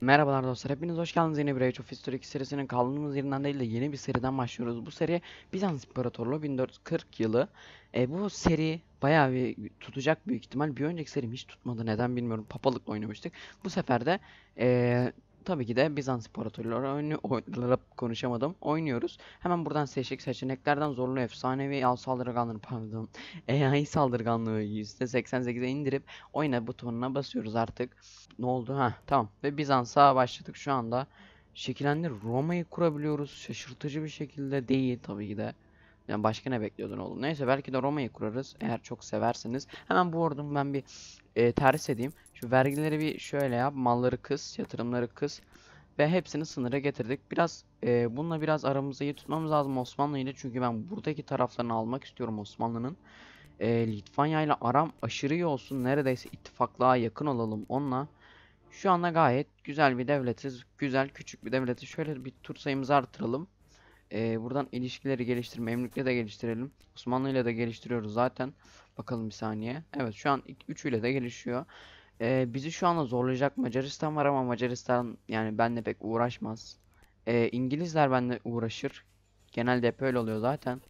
Merhabalar dostlar hepiniz hoş geldiniz yeni bir Age of History 2 serisinin kaldığımız yerinden değil de yeni bir seriden başlıyoruz. Bu seri Bizans İmparatorluğu 1440 yılı. E, bu seri bayağı bir tutacak büyük ihtimal. Bir önceki serim hiç tutmadı neden bilmiyorum papalıkla oynamıştık. Bu sefer de e, tabii ki de Bizans İmparatorları oyunu oynayıp konuşamadım. Oynuyoruz. Hemen buradan seçtik seçeneklerden zorlu efsanevi al saldırganlığı pardon. AI saldırganlığı %88'e indirip oyna butonuna basıyoruz artık. Ne oldu? Ha tamam. Ve Bizans'a başladık şu anda. Şekillendir Roma'yı kurabiliyoruz. Şaşırtıcı bir şekilde değil tabii ki de. Yani başka ne bekliyordun oğlum? Neyse belki de Roma'yı kurarız eğer çok seversiniz. Hemen bu ordumu ben bir e, terhis edeyim. Şu vergileri bir şöyle yap. Malları kıs, yatırımları kıs. Ve hepsini sınıra getirdik. Biraz e, bununla biraz aramızı iyi tutmamız lazım Osmanlı ile. Çünkü ben buradaki taraflarını almak istiyorum Osmanlı'nın. E, Litvanya ile aram aşırı iyi olsun. Neredeyse ittifaklığa yakın olalım onunla. Şu anda gayet güzel bir devletiz. Güzel küçük bir devleti. Şöyle bir tur sayımızı artıralım. Ee, buradan ilişkileri geliştirme, Memlük'le de geliştirelim. Osmanlı ile de geliştiriyoruz zaten. Bakalım bir saniye. Evet şu an üçüyle de gelişiyor. Ee, bizi şu anda zorlayacak Macaristan var ama Macaristan yani benle pek uğraşmaz. Ee, İngilizler benle uğraşır. Genelde hep öyle oluyor zaten.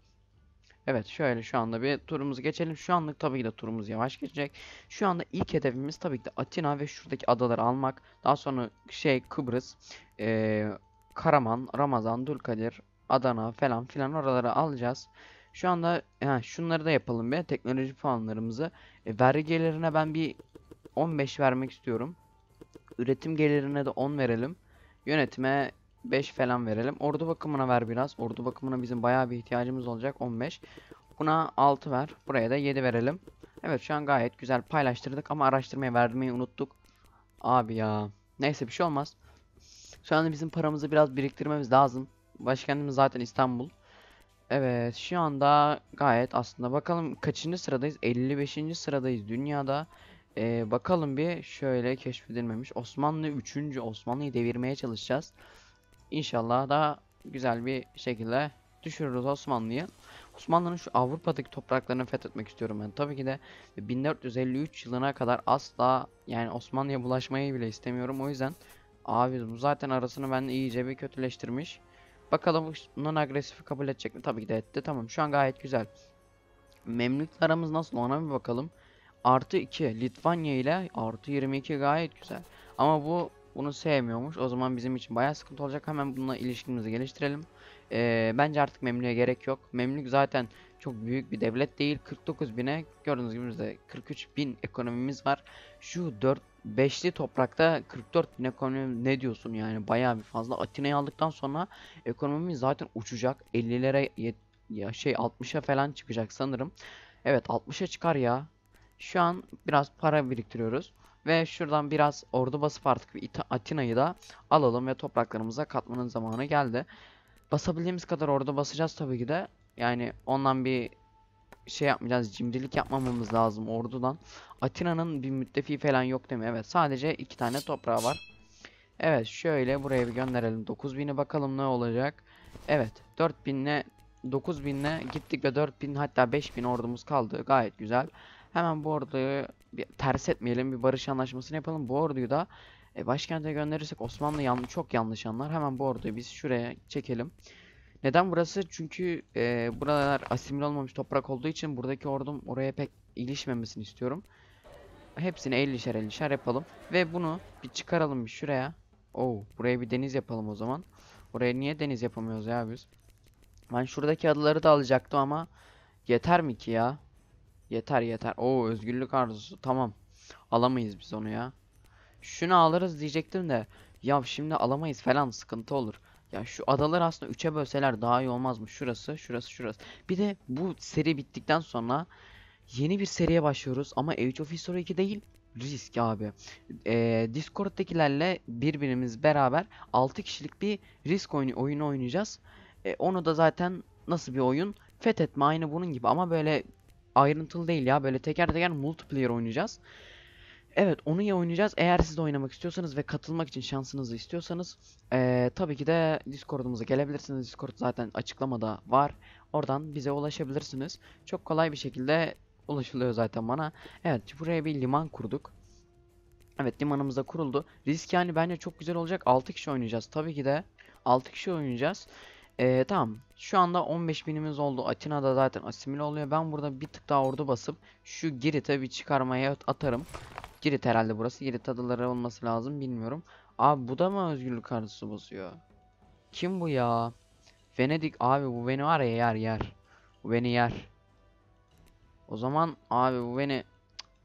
Evet şöyle şu anda bir turumuzu geçelim. Şu anlık tabii ki de turumuz yavaş geçecek. Şu anda ilk hedefimiz tabii ki de Atina ve şuradaki adaları almak. Daha sonra şey Kıbrıs, ee, Karaman, Ramazan, Dulkadir. Adana falan filan oraları alacağız. Şu anda yani şunları da yapalım be teknoloji puanlarımızı. E, vergi ben bir 15 vermek istiyorum. Üretim gelirine de 10 verelim. Yönetime 5 falan verelim. Ordu bakımına ver biraz. Ordu bakımına bizim bayağı bir ihtiyacımız olacak 15. Buna 6 ver. Buraya da 7 verelim. Evet şu an gayet güzel paylaştırdık ama araştırmaya vermeyi unuttuk. Abi ya. Neyse bir şey olmaz. Şu anda bizim paramızı biraz biriktirmemiz lazım. Başkentimiz zaten İstanbul. Evet şu anda gayet aslında bakalım kaçıncı sıradayız? 55. sıradayız dünyada. Ee, bakalım bir şöyle keşfedilmemiş. Osmanlı 3. Osmanlı'yı devirmeye çalışacağız. İnşallah daha güzel bir şekilde düşürürüz Osmanlı'yı. Osmanlı'nın şu Avrupa'daki topraklarını fethetmek istiyorum ben. Tabii ki de 1453 yılına kadar asla yani Osmanlı'ya bulaşmayı bile istemiyorum. O yüzden abi bu zaten arasını ben iyice bir kötüleştirmiş. Bakalım non-agresifi kabul edecek mi? Tabii ki de etti. Tamam şu an gayet güzel. Memlükle nasıl ona bir bakalım. Artı 2 Litvanya ile artı 22 gayet güzel. Ama bu bunu sevmiyormuş. O zaman bizim için bayağı sıkıntı olacak. Hemen bununla ilişkimizi geliştirelim. Ee, bence artık Memlük'e gerek yok. Memlük zaten çok büyük bir devlet değil. 49 bine gördüğünüz gibi bizde 43 bin ekonomimiz var. Şu 4 5'li toprakta 44 bin ekonomi ne diyorsun yani bayağı bir fazla. Atina'yı aldıktan sonra ekonomimiz zaten uçacak. 50'lere ya şey 60'a falan çıkacak sanırım. Evet 60'a çıkar ya. Şu an biraz para biriktiriyoruz. Ve şuradan biraz ordu basıp artık bir Atina'yı da alalım ve topraklarımıza katmanın zamanı geldi. Basabildiğimiz kadar orada basacağız tabii ki de. Yani ondan bir şey yapmayacağız. Cimrilik yapmamamız lazım ordudan. Atina'nın bir müttefi falan yok değil mi? Evet sadece iki tane toprağı var. Evet şöyle buraya bir gönderelim. 9000'i bakalım ne olacak. Evet 4000'le 9000'le gittik ve 4000 hatta 5000 ordumuz kaldı. Gayet güzel. Hemen bu orduyu bir ters etmeyelim. Bir barış anlaşmasını yapalım. Bu orduyu da e, başkente gönderirsek Osmanlı yan çok yanlış anlar. Hemen bu orduyu biz şuraya çekelim. Neden burası? Çünkü e, buralar asimil olmamış toprak olduğu için buradaki ordum oraya pek ilişmemesini istiyorum. Hepsini 50'şer 50'şer yapalım. Ve bunu bir çıkaralım bir şuraya. Oo, buraya bir deniz yapalım o zaman. Oraya niye deniz yapamıyoruz ya biz? Ben şuradaki adaları da alacaktım ama yeter mi ki ya? Yeter yeter. Oo özgürlük arzusu. Tamam. Alamayız biz onu ya. Şunu alırız diyecektim de. Ya şimdi alamayız falan sıkıntı olur. Ya şu adaları aslında 3'e bölseler daha iyi olmaz mı? Şurası, şurası, şurası. Bir de bu seri bittikten sonra yeni bir seriye başlıyoruz ama Age of History 2 değil. Risk abi. Ee, Discord'dakilerle birbirimiz beraber 6 kişilik bir risk oyunu, oyunu oynayacağız. Ee, onu da zaten nasıl bir oyun? Fethetme aynı bunun gibi ama böyle ayrıntılı değil ya. Böyle teker teker multiplayer oynayacağız. Evet onu ya oynayacağız. Eğer siz de oynamak istiyorsanız ve katılmak için şansınızı istiyorsanız ee, tabii ki de Discord'umuza gelebilirsiniz. Discord zaten açıklamada var. Oradan bize ulaşabilirsiniz. Çok kolay bir şekilde ulaşılıyor zaten bana. Evet buraya bir liman kurduk. Evet limanımızda kuruldu. Risk yani bence çok güzel olacak. 6 kişi oynayacağız. Tabii ki de 6 kişi oynayacağız. Ee, tamam. Şu anda 15 binimiz oldu. Atina'da zaten asimile oluyor. Ben burada bir tık daha ordu basıp şu Girit'e bir çıkarmaya atarım. Girit herhalde burası. Girit adaları olması lazım bilmiyorum. Abi bu da mı özgürlük arzusu bozuyor? Kim bu ya? Venedik abi bu beni var ya yer yer. Bu beni yer. O zaman abi bu beni...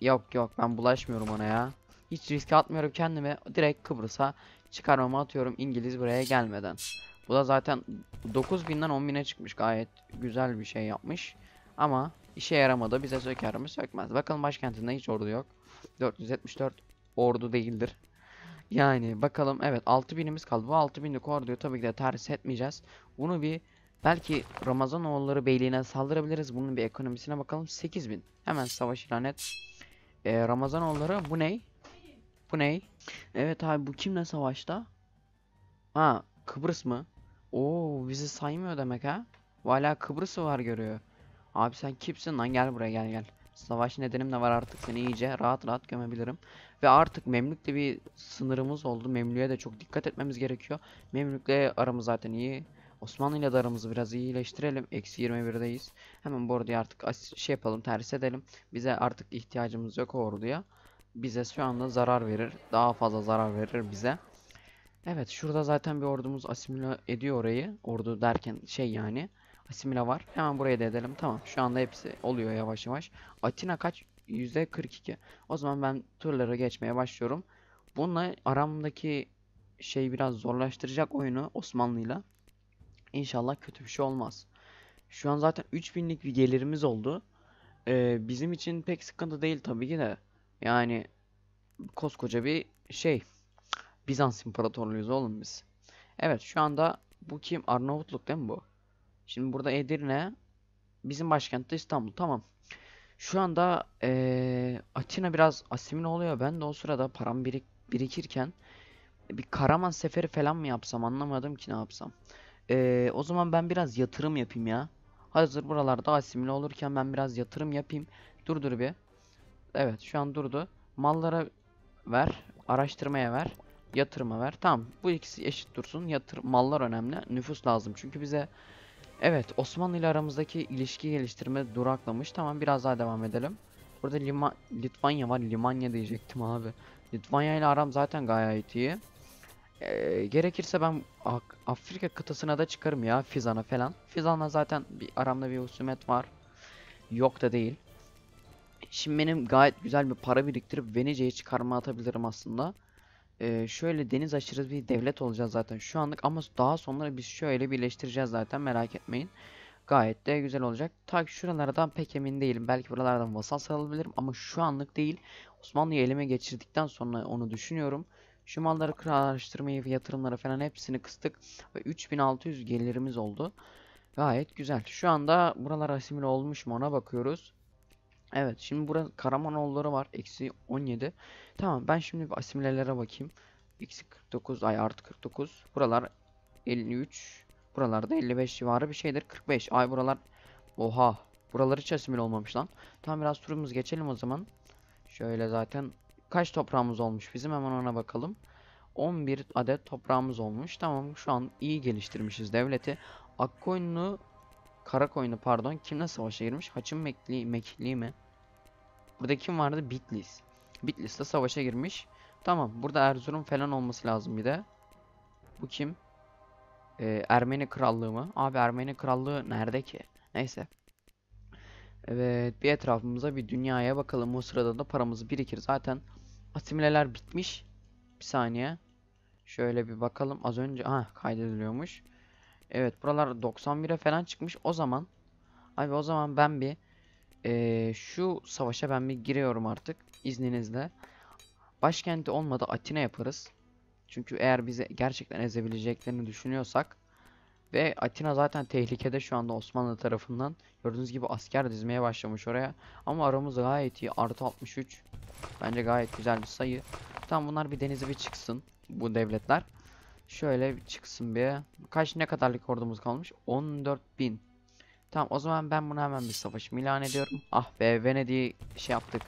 Yok yok ben bulaşmıyorum ona ya. Hiç riske atmıyorum kendime. Direkt Kıbrıs'a çıkarmama atıyorum İngiliz buraya gelmeden. Bu da zaten 9000'den 10.000'e çıkmış. Gayet güzel bir şey yapmış. Ama işe yaramadı. Bize söker mi sökmez. Bakalım başkentinde hiç ordu yok. 474 ordu değildir. Yani bakalım evet 6000'imiz kaldı. Bu 6000'lik orduyu tabii ki de ters etmeyeceğiz. Bunu bir belki Ramazan Ramazanoğulları beyliğine saldırabiliriz. Bunun bir ekonomisine bakalım. 8000. Hemen savaş ilan et. Ee, Ramazanoğulları bu ney? Bu ney? Evet abi bu kimle savaşta? Ha Kıbrıs mı? Oo bizi saymıyor demek ha. Vala Kıbrıs'ı var görüyor. Abi sen kimsin lan gel buraya gel gel. Savaş nedenim de var artık seni iyice rahat rahat gömebilirim. Ve artık Memlük'le bir sınırımız oldu. Memlük'e de çok dikkat etmemiz gerekiyor. Memlük'le aramız zaten iyi. Osmanlı ile aramızı biraz iyileştirelim. Eksi 21'deyiz. Hemen bu orduyu artık şey yapalım ters edelim. Bize artık ihtiyacımız yok orduya. Bize şu anda zarar verir. Daha fazla zarar verir bize. Evet şurada zaten bir ordumuz asimile ediyor orayı. Ordu derken şey yani asimile var. Hemen buraya da edelim. Tamam şu anda hepsi oluyor yavaş yavaş. Atina kaç? %42. O zaman ben turlara geçmeye başlıyorum. Bununla aramdaki şey biraz zorlaştıracak oyunu Osmanlı'yla. İnşallah kötü bir şey olmaz. Şu an zaten 3000'lik bir gelirimiz oldu. Ee, bizim için pek sıkıntı değil tabii ki de. Yani koskoca bir şey Bizans İmparatorluğuyuz oğlum biz. Evet şu anda bu kim? Arnavutluk değil mi bu? Şimdi burada Edirne. Bizim başkent de İstanbul. Tamam. Şu anda ee, Atina biraz asimil oluyor. Ben de o sırada param birik birikirken e, bir Karaman seferi falan mı yapsam anlamadım ki ne yapsam. E, o zaman ben biraz yatırım yapayım ya. Hazır buralarda asimil olurken ben biraz yatırım yapayım. Dur dur bir. Evet şu an durdu. Mallara ver. Araştırmaya ver. Yatırıma ver. Tamam. Bu ikisi eşit dursun. Yatır mallar önemli. Nüfus lazım. Çünkü bize Evet, Osmanlı ile aramızdaki ilişki geliştirme duraklamış. Tamam, biraz daha devam edelim. Burada Lima Litvanya var. Limanya diyecektim abi. Litvanya ile aram zaten gayet iyi. Ee, gerekirse ben Afrika kıtasına da çıkarım ya Fizan'a falan. Fizan'la zaten bir aramda bir husumet var. Yok da değil. Şimdi benim gayet güzel bir para biriktirip Venece'yi çıkarma atabilirim aslında e, şöyle deniz aşırı bir devlet olacağız zaten şu anlık ama daha sonra biz şöyle birleştireceğiz zaten merak etmeyin. Gayet de güzel olacak. tak ki şuralardan pek emin değilim. Belki buralardan vasal sarılabilirim ama şu anlık değil. Osmanlı'yı elime geçirdikten sonra onu düşünüyorum. Şu malları araştırmayı, yatırımları falan hepsini kıstık. Ve 3600 gelirimiz oldu. Gayet güzel. Şu anda buralar asimile olmuş mu ona bakıyoruz. Evet şimdi burası Karamanoğulları var. Eksi 17. Tamam ben şimdi bir asimilelere bakayım. Eksi 49 ay artı 49. Buralar 53. Buralarda 55 civarı bir şeydir. 45. Ay buralar. Oha. Buralar hiç asimil olmamış lan. Tamam biraz turumuz geçelim o zaman. Şöyle zaten kaç toprağımız olmuş bizim hemen ona bakalım. 11 adet toprağımız olmuş. Tamam şu an iyi geliştirmişiz devleti. Akkoyunlu Karakoyunlu pardon kimle savaşa girmiş? Haçın Mekli, Mekli mi? Burada kim vardı? Bitlis. Bitlis'te savaşa girmiş. Tamam. Burada Erzurum falan olması lazım bir de. Bu kim? Ee, Ermeni Krallığı mı? Abi Ermeni Krallığı nerede ki? Neyse. Evet. Bir etrafımıza bir dünyaya bakalım. O sırada da paramızı birikir. Zaten asimileler bitmiş. Bir saniye. Şöyle bir bakalım. Az önce ha kaydediliyormuş. Evet buralar 91'e falan çıkmış. O zaman abi o zaman ben bir ee, şu savaşa ben bir giriyorum artık izninizle. Başkenti olmadı Atina yaparız. Çünkü eğer bizi gerçekten ezebileceklerini düşünüyorsak ve Atina zaten tehlikede şu anda Osmanlı tarafından. Gördüğünüz gibi asker dizmeye başlamış oraya. Ama aramız gayet iyi. Artı 63. Bence gayet güzel bir sayı. Tam bunlar bir denize bir çıksın. Bu devletler. Şöyle bir çıksın bir. Kaç ne kadarlık ordumuz kalmış? 14 bin. Tamam o zaman ben buna hemen bir savaş Milan ediyorum. Ah be Venedik'i şey yaptık.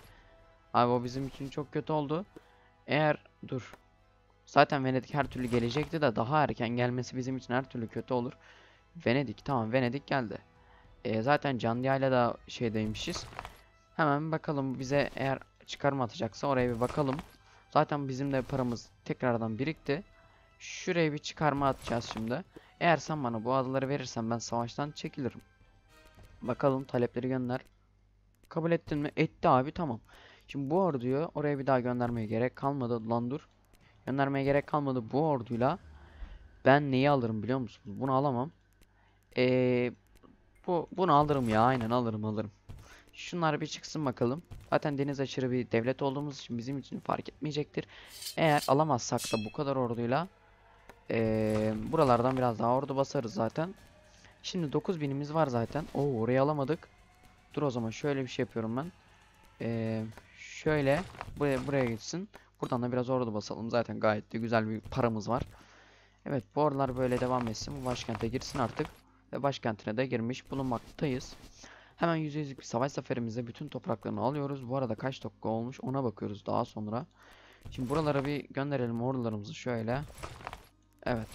Abi o bizim için çok kötü oldu. Eğer dur. Zaten Venedik her türlü gelecekti de daha erken gelmesi bizim için her türlü kötü olur. Venedik tamam Venedik geldi. E, zaten Candia ile de şeydeymişiz. Hemen bakalım bize eğer çıkarma atacaksa oraya bir bakalım. Zaten bizim de paramız tekrardan birikti. Şuraya bir çıkarma atacağız şimdi. Eğer sen bana bu adaları verirsen ben savaştan çekilirim. Bakalım talepleri gönder. Kabul ettin mi? Etti abi tamam. Şimdi bu orduyu oraya bir daha göndermeye gerek kalmadı. Lan dur. Göndermeye gerek kalmadı bu orduyla. Ben neyi alırım biliyor musunuz Bunu alamam. Ee, bu, bunu alırım ya aynen alırım alırım. Şunlar bir çıksın bakalım. Zaten deniz aşırı bir devlet olduğumuz için bizim için fark etmeyecektir. Eğer alamazsak da bu kadar orduyla ee, buralardan biraz daha ordu basarız zaten. Şimdi 9000'imiz var zaten. Oo orayı alamadık. Dur o zaman şöyle bir şey yapıyorum ben. Ee, şöyle buraya, buraya geçsin. Buradan da biraz orada basalım. Zaten gayet de güzel bir paramız var. Evet bu aralar böyle devam etsin. Bu başkente girsin artık. Ve başkentine de girmiş bulunmaktayız. Hemen yüz %100'lük bir savaş zaferimizde bütün topraklarını alıyoruz. Bu arada kaç dakika olmuş ona bakıyoruz daha sonra. Şimdi buralara bir gönderelim ordularımızı şöyle. Evet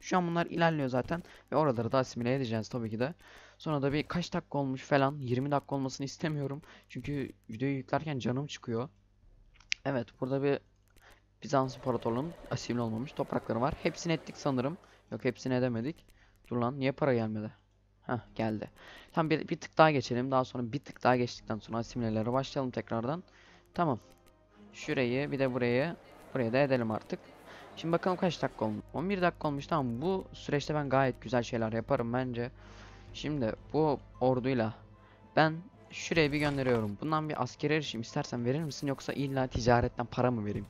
şu an bunlar ilerliyor zaten ve oraları da asimile edeceğiz tabii ki de. Sonra da bir kaç dakika olmuş falan 20 dakika olmasını istemiyorum. Çünkü videoyu yüklerken canım çıkıyor. Evet burada bir Bizans İmparatorluğu'nun asimile olmamış toprakları var. Hepsini ettik sanırım. Yok hepsini edemedik. Dur lan niye para gelmedi? Heh geldi. Tam bir, bir tık daha geçelim. Daha sonra bir tık daha geçtikten sonra asimilelere başlayalım tekrardan. Tamam. Şurayı bir de burayı buraya da edelim artık. Şimdi bakalım kaç dakika olmuş. 11 dakika olmuş tamam bu süreçte ben gayet güzel şeyler yaparım bence. Şimdi bu orduyla ben şuraya bir gönderiyorum. Bundan bir askeri erişim istersen verir misin yoksa illa ticaretten para mı vereyim?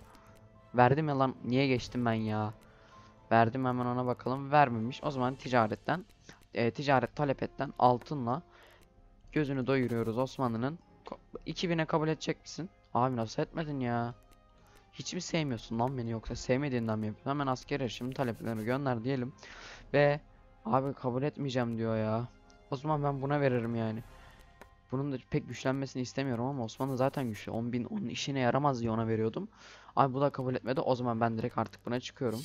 Verdim ya lan niye geçtim ben ya? Verdim hemen ona bakalım vermemiş. O zaman ticaretten e, ticaret talep etten altınla gözünü doyuruyoruz Osmanlı'nın. 2000'e kabul edecek misin? Abi nasıl etmedin ya? Hiç mi sevmiyorsun lan beni yoksa sevmediğinden mi yapıyorsun? Hemen asker şimdi taleplerimi gönder diyelim. Ve abi kabul etmeyeceğim diyor ya. O zaman ben buna veririm yani. Bunun da pek güçlenmesini istemiyorum ama Osmanlı zaten güçlü. 10 bin onun işine yaramaz diye ona veriyordum. Abi bu da kabul etmedi. O zaman ben direkt artık buna çıkıyorum.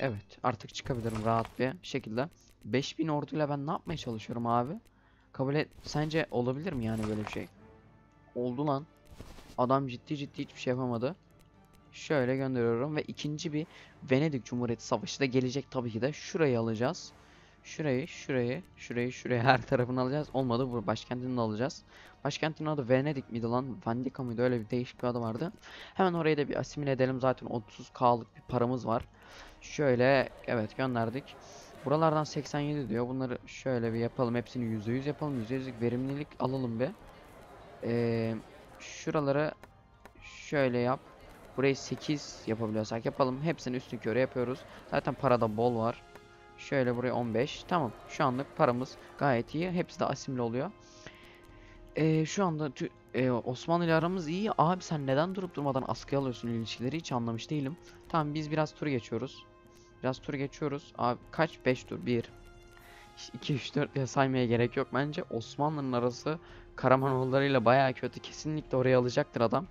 Evet artık çıkabilirim rahat bir şekilde. 5000 orduyla ben ne yapmaya çalışıyorum abi? Kabul et. Sence olabilir mi yani böyle bir şey? Oldu lan. Adam ciddi ciddi hiçbir şey yapamadı. Şöyle gönderiyorum ve ikinci bir Venedik Cumhuriyeti Savaşı da gelecek tabii ki de. Şurayı alacağız. Şurayı, şurayı, şurayı, şurayı her tarafını alacağız. Olmadı bu başkentini alacağız. Başkentin adı Venedik miydi lan? Vandika mıydı? Öyle bir değişik bir adı vardı. Hemen orayı da bir asimile edelim. Zaten 30k'lık bir paramız var. Şöyle evet gönderdik. Buralardan 87 diyor. Bunları şöyle bir yapalım. Hepsini %100 yapalım. %100'lük verimlilik alalım bir. Ee, şuralara şöyle yap. Burayı 8 yapabiliyorsak yapalım. Hepsini üstün körü yapıyoruz. Zaten parada bol var. Şöyle buraya 15. Tamam. Şu anlık paramız gayet iyi. Hepsi de asimli oluyor. Ee, şu anda e, Osmanlı ile aramız iyi. Abi sen neden durup durmadan askıya alıyorsun ilişkileri hiç anlamış değilim. Tamam biz biraz tur geçiyoruz. Biraz tur geçiyoruz. Abi kaç? 5 tur. 1, 2, 3, 4 diye saymaya gerek yok bence. Osmanlı'nın arası Karamanoğulları ile baya kötü. Kesinlikle oraya alacaktır adam.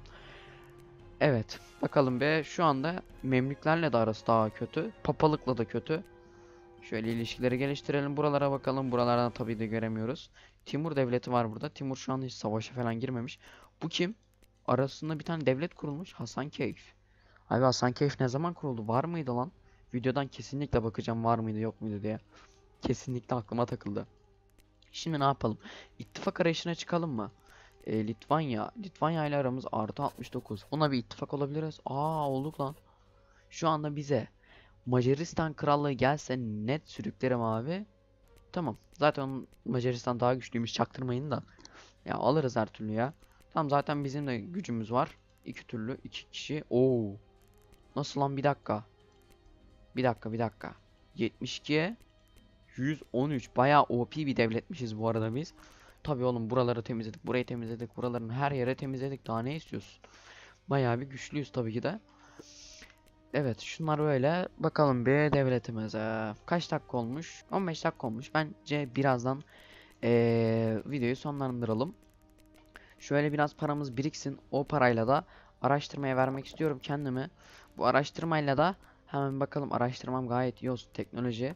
Evet. Bakalım be şu anda Memlüklerle de arası daha kötü. Papalıkla da kötü. Şöyle ilişkileri geliştirelim. Buralara bakalım. Buralardan tabii de göremiyoruz. Timur devleti var burada. Timur şu anda hiç savaşa falan girmemiş. Bu kim? Arasında bir tane devlet kurulmuş. Hasan Keyif. Abi Hasan Keyif ne zaman kuruldu? Var mıydı lan? Videodan kesinlikle bakacağım var mıydı yok muydu diye. Kesinlikle aklıma takıldı. Şimdi ne yapalım? İttifak arayışına çıkalım mı? e, Litvanya. Litvanya ile aramız artı 69. Ona bir ittifak olabiliriz. Aa olduk lan. Şu anda bize Macaristan krallığı gelse net sürüklerim abi. Tamam. Zaten Macaristan daha güçlüymüş çaktırmayın da. Ya alırız her türlü ya. Tamam zaten bizim de gücümüz var. İki türlü iki kişi. Oo. Nasıl lan bir dakika. Bir dakika bir dakika. 72. 113. Bayağı OP bir devletmişiz bu arada biz. Tabii oğlum buraları temizledik, burayı temizledik, buraların her yere temizledik. Daha ne istiyorsun? Bayağı bir güçlüyüz tabii ki de. Evet şunlar böyle. Bakalım bir devletimize. Kaç dakika olmuş? 15 dakika olmuş. Bence birazdan ee, videoyu sonlandıralım. Şöyle biraz paramız biriksin. O parayla da araştırmaya vermek istiyorum kendimi. Bu araştırmayla da hemen bakalım. Araştırmam gayet iyi olsun. Teknoloji.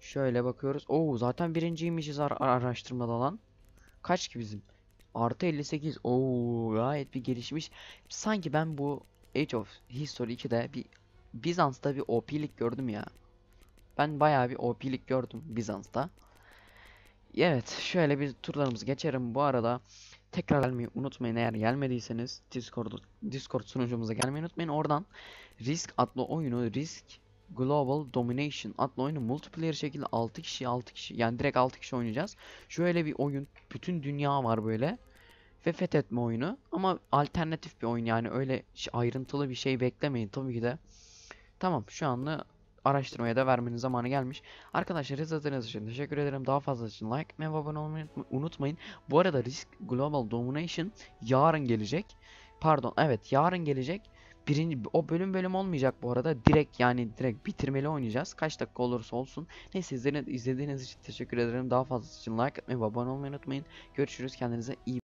Şöyle bakıyoruz. Oo zaten birinciymişiz ar araştırmada lan. Kaç ki bizim? Artı 58. Oo gayet bir gelişmiş. Sanki ben bu Age of History 2'de bir Bizans'ta bir OP'lik gördüm ya. Ben bayağı bir OP'lik gördüm Bizans'ta. Evet şöyle bir turlarımızı geçerim. Bu arada tekrar gelmeyi unutmayın eğer gelmediyseniz Discord, Discord sunucumuza gelmeyi unutmayın. Oradan Risk adlı oyunu Risk Global Domination adlı oyunu multiplayer şekilde 6 kişi 6 kişi yani direkt 6 kişi oynayacağız. Şöyle bir oyun bütün dünya var böyle ve fethetme oyunu ama alternatif bir oyun yani öyle ayrıntılı bir şey beklemeyin tabii ki de. Tamam şu anlı araştırmaya da vermenin zamanı gelmiş. Arkadaşlar izlediğiniz için teşekkür ederim. Daha fazla için like ve abone olmayı unutmayın. Bu arada Risk Global Domination yarın gelecek. Pardon evet yarın gelecek birinci o bölüm bölüm olmayacak bu arada. Direkt yani direkt bitirmeli oynayacağız. Kaç dakika olursa olsun. Neyse izlediğiniz, için teşekkür ederim. Daha fazlası için like atmayı, abone olmayı unutmayın. Görüşürüz. Kendinize iyi